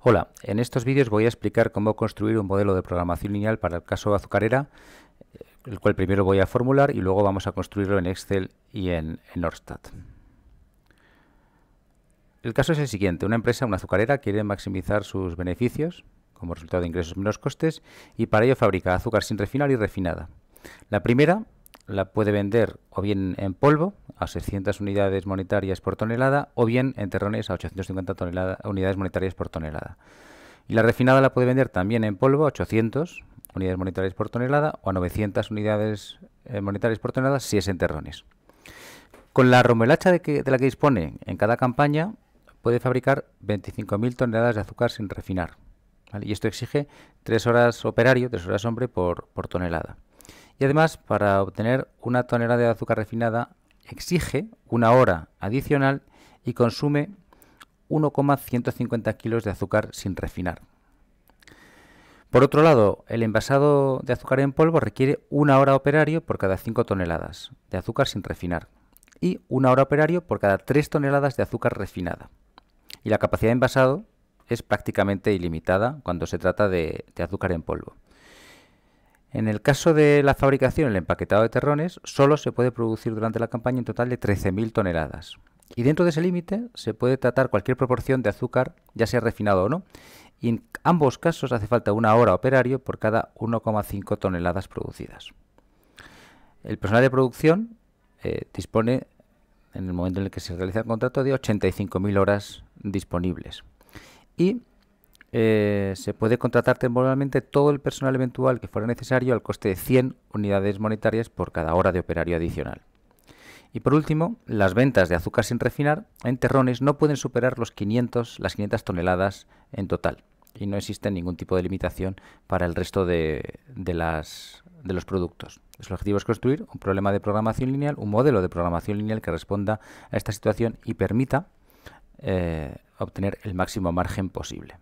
Hola, en estos vídeos voy a explicar cómo construir un modelo de programación lineal para el caso azucarera, eh, el cual primero voy a formular y luego vamos a construirlo en Excel y en, en El caso es el siguiente, una empresa, una azucarera, quiere maximizar sus beneficios como resultado de ingresos menos costes y para ello fabrica azúcar sin refinar y refinada. La primera la puede vender o bien en polvo, a 600 unidades monetarias por tonelada o bien en terrones a 850 toneladas unidades monetarias por tonelada. Y la refinada la puede vender también en polvo a 800 unidades monetarias por tonelada o a 900 unidades eh, monetarias por tonelada si es en terrones. Con la romelacha de, que, la que dispone en cada campaña puede fabricar 25.000 toneladas de azúcar sin refinar. Y esto exige 3 horas operario, 3 horas hombre por, por tonelada. Y además, para obtener una tonelada de azúcar refinada exige una hora adicional y consume 1,150 kilos de azúcar sin refinar. Por otro lado, el envasado de azúcar en polvo requiere una hora operario por cada 5 toneladas de azúcar sin refinar y una hora operario por cada 3 toneladas de azúcar refinada. Y la capacidad de envasado es prácticamente ilimitada cuando se trata de, de azúcar en polvo. En el caso de la fabricación, el empaquetado de terrones, solo se puede producir durante la campaña un total de 13.000 toneladas. Y dentro de ese límite se puede tratar cualquier proporción de azúcar, ya sea refinado o no, y en ambos casos hace falta una hora operario por cada 1,5 toneladas producidas. El personal de producción eh, dispone, en el momento en el que se realiza el contrato, de 85.000 horas disponibles. Y eh, se puede contratar temporalmente todo el personal eventual que fuera necesario al coste de 100 unidades monetarias por cada hora de operario adicional. Y por último, las ventas de azúcar sin refinar en terrones no pueden superar los 500, las 500 toneladas en total. Y no existe ningún tipo de limitación para el resto de, los productos. Su objetivo es construir un problema de programación lineal, un modelo de programación lineal que responda a esta situación y permita eh, obtener el máximo margen posible.